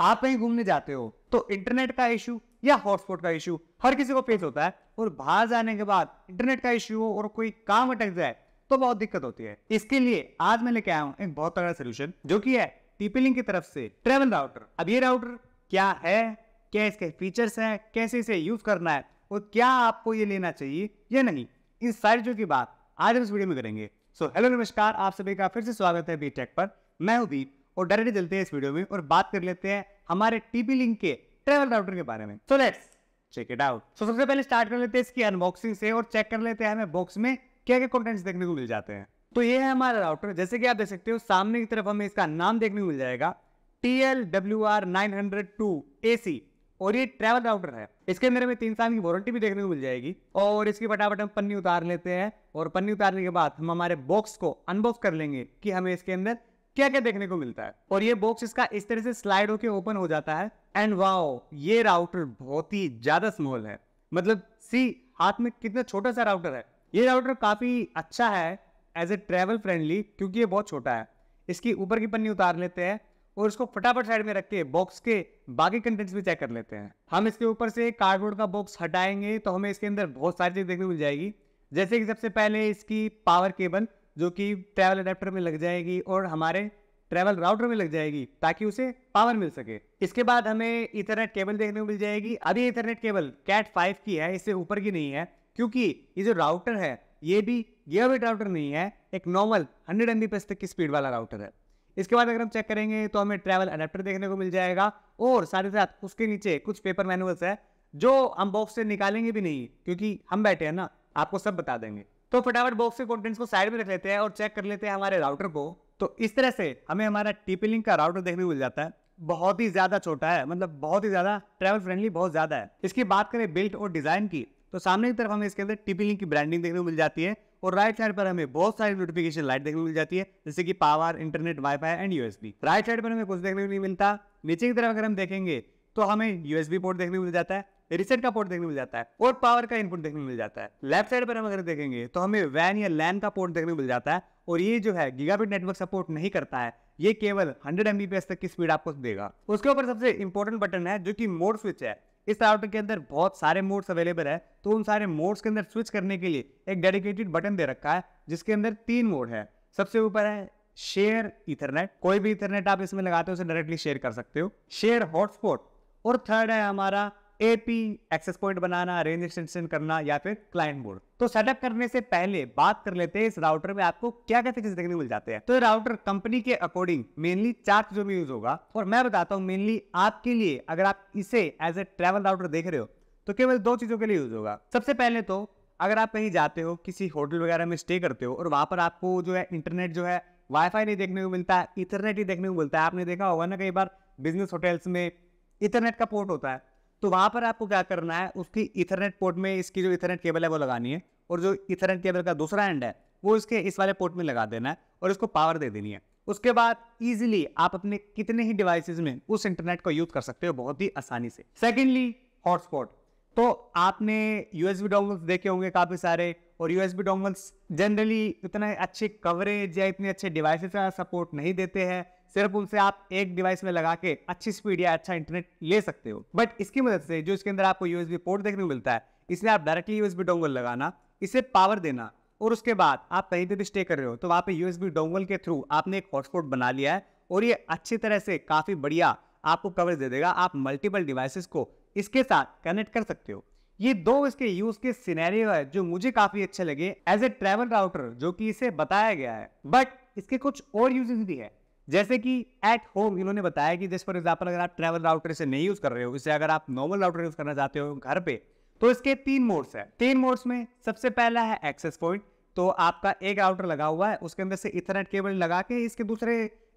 आप कहीं घूमने जाते हो तो इंटरनेट का इशू या हॉटस्पॉट का इशू हर किसी को फेस होता है और बाहर जाने के बाद इंटरनेट का इशू हो और कोई काम अटक जाए तो बहुत दिक्कत होती है इसके लिए आज मैं लेके आया हूँ एक बहुत तगड़ा सोल्यूशन जो की है टीपीलिंग की तरफ से ट्रेवल राउटर अब ये राउटर क्या है क्या इसके फीचर्स हैं कैसे इसे यूज करना है और क्या आपको ये लेना चाहिए या नहीं इन सारी चीजों की बात आज हम इस वीडियो में करेंगे सो हेलो नमस्कार आप सभी का फिर से स्वागत है बीटेक पर मैं हूं दीप और डायरेक्ट चलते हैं इस वीडियो में और बात कर लेते हैं हमारे टीपी लिंक के ट्रेवल राउटर के बारे में so let's check it out so सबसे पहले स्टार्ट कर लेते हैं इसकी अनबॉक्सिंग से और चेक कर लेते हैं हमें बॉक्स में क्या क्या कॉन्टेंट्स देखने को मिल जाते हैं तो ये है हमारा राउटर जैसे कि आप देख सकते हो सामने की तरफ हमें इसका नाम देखने को मिल जाएगा T L W R nine hundred two A C और ये ट्रैवल राउटर है इसके अंदर हमें तीन साल की वारंटी भी देखने को मिल जाएगी और इसकी फटाफट हम पन्नी उतार लेते हैं और पन्नी उतारने के बाद हम हमारे बॉक्स को अनबॉक्स कर लेंगे कि हमें इसके अंदर क्या क्या देखने को मिलता है और ये बॉक्स इसका इस तरह से स्लाइड होकर ओपन हो जाता है एंड वाओ ये राउटर बहुत ही ज्यादा स्मॉल है मतलब सी हाथ में कितना छोटा सा राउटर है ये राउटर काफी अच्छा है एज ए ट्रेवल फ्रेंडली क्योंकि ये बहुत छोटा है इसकी ऊपर की पन्नी उतार लेते हैं और इसको फटाफट साइड में रख के बॉक्स के बाकी कंटेंट्स भी चेक कर लेते हैं हम इसके ऊपर से कार्डबोर्ड का बॉक्स हटाएंगे तो हमें इसके अंदर बहुत सारी चीज़ देखने को मिल जाएगी जैसे कि सबसे पहले इसकी पावर केबल जो कि ट्रैवल अडेप्टर में लग जाएगी और हमारे ट्रैवल राउटर में लग जाएगी ताकि उसे पावर मिल सके इसके बाद हमें इथरनेट केबल देखने को मिल जाएगी अभी इथरनेट केबल कैट फाइव की है इससे ऊपर की नहीं है क्योंकि ये जो राउटर है ये भी गियरवेट राउटर नहीं है एक नॉर्मल हंड्रेड एम तक की स्पीड वाला राउटर है इसके बाद अगर हम चेक करेंगे तो हमें ट्रैवल अडेप्टर देखने को मिल जाएगा और साथ ही साथ उसके नीचे कुछ पेपर मैनुअल्स है जो हम बॉक्स से निकालेंगे भी नहीं क्योंकि हम बैठे हैं ना आपको सब बता देंगे तो फटाफट बॉक्स के कंटेंट्स को साइड में रख लेते हैं और चेक कर लेते हैं हमारे राउटर को तो इस तरह से हमें हमारा टीपी लिंक का राउटर देखने को मिल जाता है बहुत ही ज़्यादा छोटा है मतलब बहुत ही ज़्यादा ट्रैवल फ्रेंडली बहुत ज़्यादा है इसकी बात करें बिल्ट और डिज़ाइन की तो सामने की तरफ हमें इसके अंदर टीपी लिंक की ब्रांडिंग देखने को मिल जाती है और राइट साइड पर हमें बहुत सारी नोटिफिकेशन लाइट देखने को मिल जाती है जैसे कि power internet wifi and USB right side पर हमें कुछ देखने को नहीं मिलता नीचे की तरफ अगर हम देखेंगे तो हमें यूएसबी पोर्ट देखने को मिल जाता है रिसेट का पोर्ट देखने मिल जाता है और पावर का इनपुट देखने मिल जाता है लेफ्ट साइड पर हम अगर देखेंगे तो हमें वैन या लैन का पोर्ट देखने मिल जाता है और ये जो है गीगाबिट नेटवर्क सपोर्ट नहीं करता है ये केवल हंड्रेड एमबीपीएस तक की स्पीड आपको देगा उसके ऊपर सबसे इंपॉर्टेंट बटन है जो की मोड स्विच है इस राउटर के अंदर बहुत सारे मोड्स अवेलेबल है तो उन सारे मोड्स के अंदर स्विच करने के लिए एक डेडिकेटेड बटन दे रखा है जिसके अंदर तीन मोड है सबसे ऊपर है शेयर इथरनेट कोई भी इथरनेट आप इसमें लगाते हो उसे डायरेक्टली शेयर कर सकते हो शेयर हॉटस्पॉट और थर्ड है हमारा एपी एक्सेस पॉइंट बनाना रेंज एक्सटेंशन करना या फिर क्लाइंट मोड तो सेटअप करने से पहले बात कर लेते हैं इस राउटर में आपको क्या क्या फीचर्स देखने मिल जाते हैं तो राउटर कंपनी के अकॉर्डिंग मेनली चार चीजों में यूज होगा और मैं बताता हूँ मेनली आपके लिए अगर आप इसे एज ए ट्रेवल राउटर देख रहे हो तो केवल दो चीजों के लिए यूज होगा सबसे पहले तो अगर आप कहीं जाते हो किसी होटल वगैरह में स्टे करते हो और वहां पर आपको जो है इंटरनेट जो है वाईफाई नहीं देखने को मिलता है इंटरनेट ही देखने को मिलता है आपने देखा होगा ना कई बार बिजनेस होटल्स में इंटरनेट का पोर्ट होता है तो वहां पर आपको क्या करना है उसकी इथरनेट पोर्ट में इसकी जो इथरनेट केबल है वो लगानी है और जो इथरनेट केबल का दूसरा एंड है वो इसके इस वाले पोर्ट में लगा देना है और इसको पावर दे देनी है उसके बाद इजीली आप अपने कितने ही डिवाइसेस में उस इंटरनेट को यूज कर सकते हो बहुत ही आसानी से सेकेंडली हॉटस्पॉट तो आपने यूएसबी डोंगल्स देखे होंगे काफ़ी सारे और यूएसबी डोंगल्स जनरली इतना अच्छे कवरेज या इतने अच्छे डिवाइसेस का सपोर्ट नहीं देते हैं सिर्फ उनसे आप एक डिवाइस में लगा के अच्छी स्पीड या अच्छा इंटरनेट ले सकते हो बट इसकी मदद से जो इसके अंदर आपको यूएसबी पोर्ट देखने को मिलता है इसमें आप डायरेक्टली यूएसबी डोंगल लगाना इसे पावर देना और उसके बाद आप कहीं पर भी स्टे कर रहे हो तो वहाँ पे यूएसबी डोंगल के थ्रू आपने एक हॉटस्पॉट बना लिया है और ये अच्छी तरह से काफ़ी बढ़िया आपको कवरेज दे देगा आप मल्टीपल डिवाइसेस को इसके साथ कनेक्ट कर सकते हो ये दो इसके यूज के सिनेरियो है जो मुझे काफी अच्छे लगे एज ए ट्रेवल राउटर जो कि इसे बताया गया है बट इसके कुछ और यूजेस भी है जैसे कि एट होम इन्होंने बताया कि जैसे फॉर एग्जाम्पल अगर आप ट्रैवल राउटर से नहीं यूज़ कर रहे हो इसे अगर आप नॉर्मल राउटर यूज़ करना चाहते हो घर पे तो इसके तीन मोड्स हैं तीन मोड्स में सबसे पहला है एक्सेस पॉइंट तो आपका एक राउटर लगा हुआ है उसके अंदर से इथरनेट केबल लगा के इसके दूसरे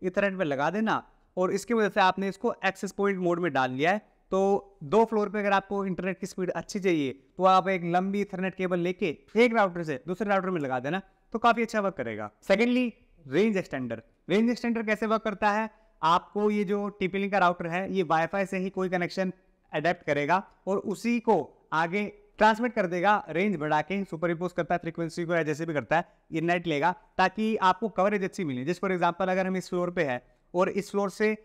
इथरनेट में लगा देना और इसकी वजह से आपने इसको एक्सेस पॉइंट मोड में डाल लिया है तो दो फ्लोर पे अगर आपको इंटरनेट की स्पीड अच्छी चाहिए तो आप एक लंबी इथरनेट केबल लेके एक राउटर से दूसरे राउटर में लगा देना तो काफ़ी अच्छा वर्क करेगा secondly range extender range extender कैसे वर्क करता है आपको ये जो टिपिलिंग का राउटर है ये वाईफाई से ही कोई कनेक्शन अडेप्ट करेगा और उसी को आगे ट्रांसमिट कर देगा रेंज बढ़ा के सुपर इम्पोज करता है फ्रीक्वेंसी को या जैसे भी करता है ये नेट लेगा ताकि आपको कवरेज अच्छी मिले जिस फॉर एग्जाम्पल अगर हम इस फ्लोर पे है और इस फ्लोर से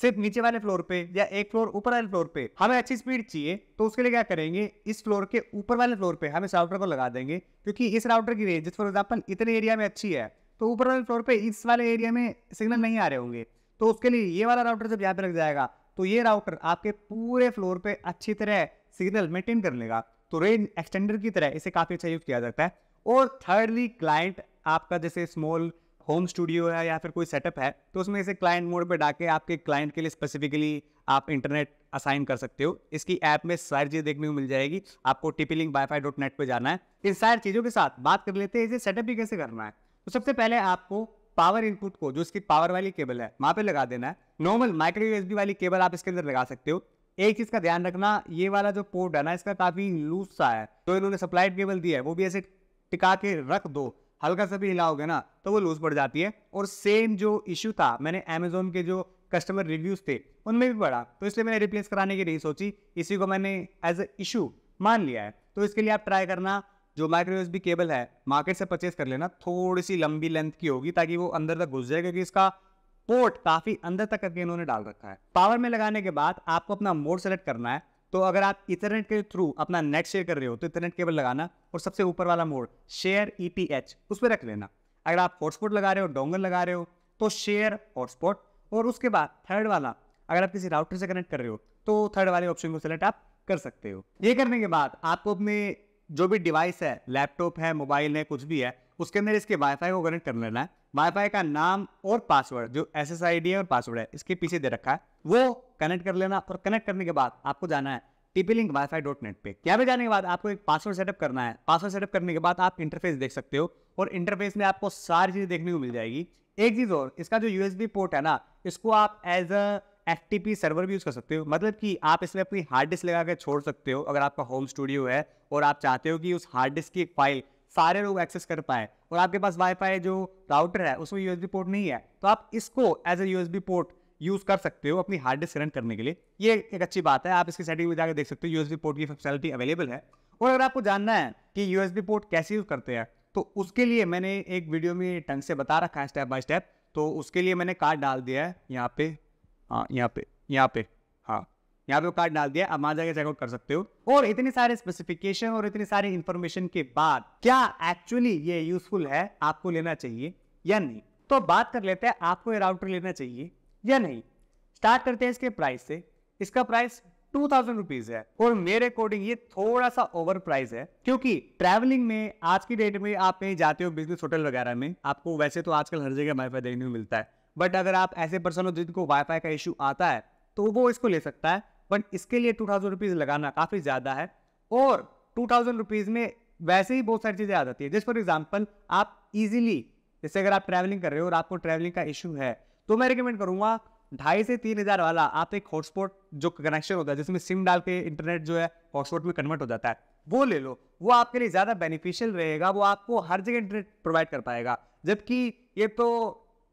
सिर्फ नीचे वाले फ्लोर पे या एक फ्लोर ऊपर वाले फ्लोर पे हमें अच्छी स्पीड चाहिए तो उसके लिए क्या करेंगे इस फ्लोर के ऊपर वाले फ्लोर पे हम इस राउटर को लगा देंगे क्योंकि इस राउटर की रेंज जिस फॉर एग्जाम्पल इतने एरिया में अच्छी है तो ऊपर वाले फ्लोर पे इस वाले एरिया में सिग्नल नहीं आ रहे होंगे तो उसके लिए ये वाला राउटर जब यहाँ पे लग जाएगा तो ये राउटर आपके पूरे फ्लोर पे अच्छी तरह सिग्नल मेंटेन कर लेगा तो रेंज एक्सटेंडर की तरह इसे काफ़ी अच्छा यूज़ किया जाता है और थर्डली क्लाइंट आपका जैसे स्मॉल होम स्टूडियो है या फिर कोई सेटअप है तो उसमें इसे क्लाइंट मोड पर डाके आपके क्लाइंट के लिए स्पेसिफिकली आप इंटरनेट असाइन कर सकते हो इसकी ऐप में सारी चीज़ देखने को मिल जाएगी आपको tplink wifi dot net पर जाना है इन सारी चीज़ों के साथ बात कर लेते हैं इसे सेटअप भी कैसे करना है तो सबसे पहले आपको पावर इनपुट को जो इसकी पावर वाली केबल है वहाँ पे लगा देना है नॉर्मल माइक्रो यूएसबी वाली केबल आप इसके अंदर लगा सकते हो एक चीज़ का ध्यान रखना ये वाला जो पोर्ट है ना इसका काफ़ी लूज सा है तो इन्होंने सप्लाइड केबल दी है वो भी ऐसे टिका के रख दो हल्का सा भी हिलाओगे ना तो वो लूज पड़ जाती है और सेम जो इशू था मैंने अमेजोन के जो कस्टमर रिव्यूज़ थे उनमें भी पड़ा तो इसलिए मैंने रिप्लेस कराने की नहीं सोची इसी को मैंने एज अ इशू मान लिया है तो इसके लिए आप ट्राई करना जो माइक्रो यूएसबी केबल है मार्केट से परचेज कर लेना थोड़ी सी लंबी लेंथ की होगी ताकि वो अंदर तक घुस जाएगा क्योंकि इसका पोर्ट काफ़ी अंदर तक करके इन्होंने डाल रखा है पावर में लगाने के बाद आपको अपना मोड सेलेक्ट करना है तो अगर आप इथरनेट के थ्रू अपना नेट शेयर कर रहे हो तो इथरनेट केबल लगाना और सबसे ऊपर वाला mode share E P H उस पर रख लेना अगर आप हॉटस्पॉट लगा रहे हो डोंगल लगा रहे हो तो शेयर हॉटस्पॉट और उसके बाद थर्ड वाला अगर आप किसी राउटर से कनेक्ट कर रहे हो तो थर्ड वाले ऑप्शन को सेलेक्ट आप कर सकते हो ये करने के बाद आपको अपने जो भी डिवाइस है लैपटॉप है मोबाइल है कुछ भी है उसके अंदर इसके वाईफाई को कनेक्ट कर लेना है वाईफाई का नाम और पासवर्ड जो एस एस आई डी है और पासवर्ड है इसके पीछे दे रखा है वो कनेक्ट कर लेना और कनेक्ट करने के बाद आपको जाना है TP Link wifi dot net पे क्या पे जाने के बाद आपको एक पासवर्ड सेटअप करना है पासवर्ड सेटअप करने के बाद आप इंटरफेस देख सकते हो और इंटरफेस में आपको सारी चीजें देखने को मिल जाएगी एक चीज़ और इसका जो यूएसबी पोर्ट है ना इसको आप as a F T P server भी यूज़ कर सकते हो मतलब कि आप इसमें अपनी हार्ड डिस्क लगा के छोड़ सकते हो अगर आपका होम स्टूडियो है और आप चाहते हो कि उस हार्ड डिस्क की फाइल सारे लोग एक्सेस कर पाए और आपके पास वाईफाई जो राउटर है उसमें बी पोर्ट नहीं है तो आप इसको as a B port use कर सकते हो अपनी हार्ड डिस्क रन करने के लिए ये एक अच्छी बात है आप इसकी सेटिंग में जाकर देख सकते हो बी पोर्ट की फैसिलिटी अवेलेबल है और अगर आपको जानना है कि बी पोर्ट कैसे यूज़ करते हैं तो उसके लिए मैंने एक वीडियो में ढंग से बता रखा है स्टेप बाय स्टेप तो उसके लिए मैंने कार्ड डाल दिया है यहाँ पे हाँ यहाँ पे यहाँ पे हाँ यहाँ पे कार्ड डाल दिया अब वहां जाके चेकआउट कर सकते हो और इतने सारे स्पेसिफिकेशन और इतनी सारी इंफॉर्मेशन के बाद क्या एक्चुअली ये यूजफुल है आपको लेना चाहिए या नहीं तो बात कर लेते हैं आपको ये राउटर लेना चाहिए या नहीं स्टार्ट करते हैं इसके प्राइस से इसका प्राइस टू थाउजेंड रुपीज है और मेरे अकॉर्डिंग ये थोड़ा सा ओवर प्राइस है क्योंकि ट्रैवलिंग में आज की डेट में आप कहीं जाते हो बिजनेस होटल वगैरह में आपको वैसे तो आजकल हर जगह वाईफाई देखने को मिलता है बट अगर आप ऐसे पर्सन हो जिनको वाईफाई का इशू आता है तो वो इसको ले सकता है बट इसके लिए टू थाउजेंड रुपीज़ लगाना काफ़ी ज़्यादा है और टू थाउजेंड रुपीज़ में वैसे ही बहुत सारी चीज़ें आ जाती है जैसे फॉर एग्जाम्पल आप ईजिली जैसे अगर आप ट्रैवलिंग कर रहे हो और आपको ट्रैवलिंग का इशू है तो मैं रिकमेंड करूँगा ढाई से तीन हज़ार वाला आप एक हॉटस्पॉट जो कनेक्शन होता है जिसमें सिम डाल के इंटरनेट जो है हॉटस्पॉट में कन्वर्ट हो जाता है वो ले लो वो आपके लिए ज़्यादा बेनिफिशियल रहेगा वो आपको हर जगह इंटरनेट प्रोवाइड कर पाएगा जबकि ये तो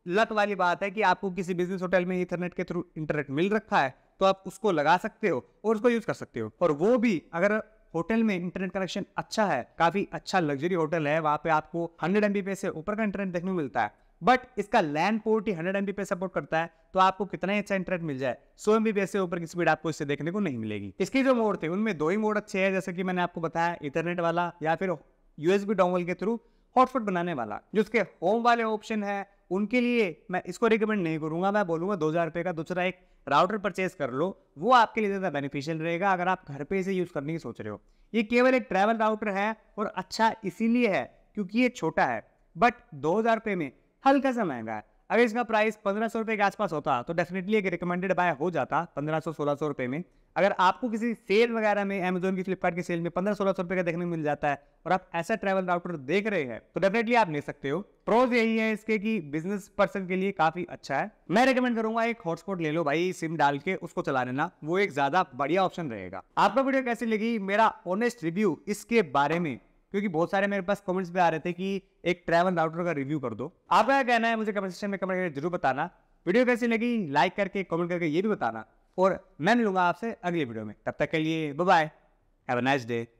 लक वाली बात है कि आपको किसी बिजनेस होटल में इंटरनेट के थ्रू इंटरनेट मिल रखा है तो आप उसको लगा सकते हो और उसको यूज कर सकते हो और वो भी अगर होटल में इंटरनेट कनेक्शन अच्छा है काफी अच्छा लग्जरी होटल है वहां पे आपको हंड्रेड एम से ऊपर का इंटरनेट देखने को मिलता है बट इसका लैंड पोर्ट ही हंड्रेड पे सपोर्ट करता है तो आपको कितना ही अच्छा इंटरनेट मिल जाए सो एम से ऊपर की स्पीड आपको इससे देखने को नहीं मिलेगी इसके जो मोड थे उनमें दो ही मोड अच्छे हैं जैसे कि मैंने आपको बताया इंटरनेट वाला या फिर यूएसबी डोंगल के थ्रू हॉटस्पॉट बनाने वाला जो उसके होम वाले ऑप्शन है उनके लिए मैं इसको रिकमेंड नहीं करूंगा मैं बोलूँगा दो हज़ार रुपये का दूसरा एक राउटर परचेज कर लो वो आपके लिए ज़्यादा बेनिफिशियल रहेगा अगर आप घर पे इसे यूज़ करने की सोच रहे हो ये केवल एक ट्रैवल राउटर है और अच्छा इसीलिए है क्योंकि ये छोटा है बट दो हज़ार रुपये में हल्का सा महंगा है अगर इसका प्राइस पंद्रह सौ रुपये के आसपास होता तो डेफिनेटली एक रिकमेंडेड बाय हो जाता पंद्रह सौ सोलह सौ रुपये में अगर आपको किसी सेल वगैरह में अमेजोन की फ्लिपकार्ट की सेल में पंद्रह सोलह सौ रुपये का देखने में मिल जाता है और आप ऐसा ट्रैवल राउटर देख रहे हैं तो डेफिनेटली आप ले सकते हो प्रोज यही है इसके कि बिजनेस पर्सन के लिए काफी अच्छा है मैं रिकमेंड करूंगा एक हॉटस्पॉट ले लो भाई सिम डाल के उसको चला लेना वो एक ज्यादा बढ़िया ऑप्शन रहेगा आपका वीडियो कैसी लगी मेरा ऑनेस्ट रिव्यू इसके बारे में क्योंकि बहुत सारे मेरे पास कमेंट्स भी आ रहे थे कि एक ट्रैवल राउटर का रिव्यू कर दो आपका क्या कहना है मुझे कमेंट सेक्शन में कमेंट करके जरूर बताना वीडियो कैसी लगी लाइक करके कमेंट करके ये भी बताना और मैं मिलूंगा आपसे अगले वीडियो में तब तक के लिए bye have a nice day